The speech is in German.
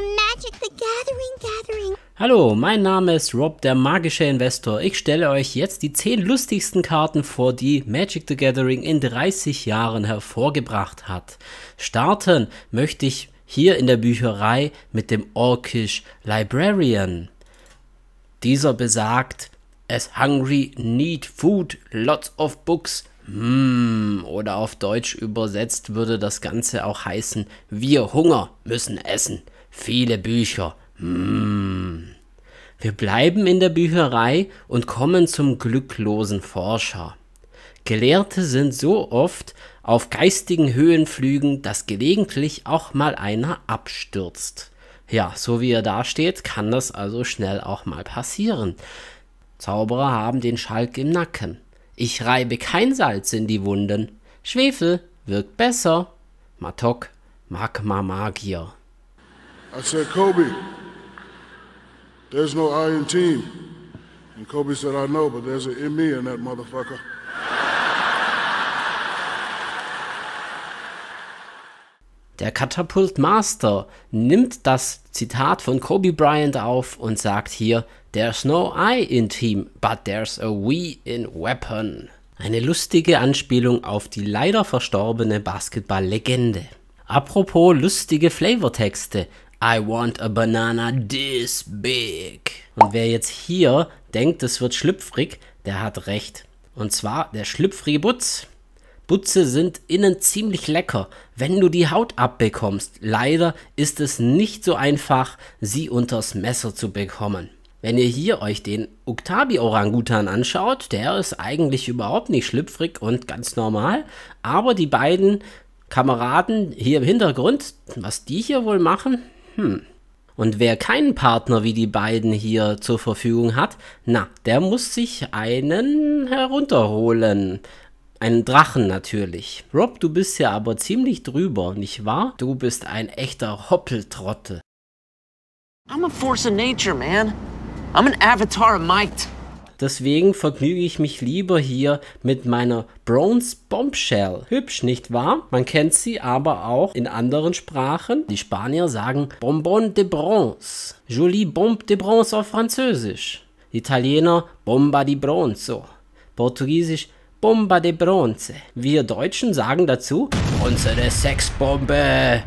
Magic the Gathering, Gathering. Hallo, mein Name ist Rob, der magische Investor. Ich stelle euch jetzt die 10 lustigsten Karten vor, die Magic the Gathering in 30 Jahren hervorgebracht hat. Starten möchte ich hier in der Bücherei mit dem Orkish Librarian. Dieser besagt, as hungry need food, lots of books, Mmm, oder auf Deutsch übersetzt würde das Ganze auch heißen, wir Hunger müssen essen viele Bücher. Mm. Wir bleiben in der Bücherei und kommen zum glücklosen Forscher. Gelehrte sind so oft auf geistigen Höhenflügen, dass gelegentlich auch mal einer abstürzt. Ja, so wie er da steht, kann das also schnell auch mal passieren. Zauberer haben den Schalk im Nacken. Ich reibe kein Salz in die Wunden. Schwefel wirkt besser. Matok, Magma Magier. I said, Kobe, there's no I in team. And Kobe said, I know, but there's an in me in that motherfucker. Der Katapult Master nimmt das Zitat von Kobe Bryant auf und sagt hier, There's no I in team, but there's a we in weapon. Eine lustige Anspielung auf die leider verstorbene Basketball-Legende. Apropos lustige Flavortexte. I want a banana this big. Und wer jetzt hier denkt, es wird schlüpfrig, der hat recht. Und zwar der schlüpfrige Butz. Butze sind innen ziemlich lecker, wenn du die Haut abbekommst. Leider ist es nicht so einfach, sie unters Messer zu bekommen. Wenn ihr hier euch den Uktabi-Orangutan anschaut, der ist eigentlich überhaupt nicht schlüpfrig und ganz normal, aber die beiden Kameraden hier im Hintergrund, was die hier wohl machen, hm. Und wer keinen Partner wie die beiden hier zur Verfügung hat, na, der muss sich einen herunterholen. Einen Drachen natürlich. Rob, du bist ja aber ziemlich drüber, nicht wahr? Du bist ein echter Hoppeltrotte. I'm a force of nature, man. I'm an avatar of might. Deswegen vergnüge ich mich lieber hier mit meiner Bronze Bombshell. Hübsch, nicht wahr? Man kennt sie aber auch in anderen Sprachen. Die Spanier sagen Bonbon de Bronze. Jolie Bombe de Bronze auf Französisch. Italiener Bomba di Bronzo. Portugiesisch Bomba de Bronze. Wir Deutschen sagen dazu unsere Sexbombe.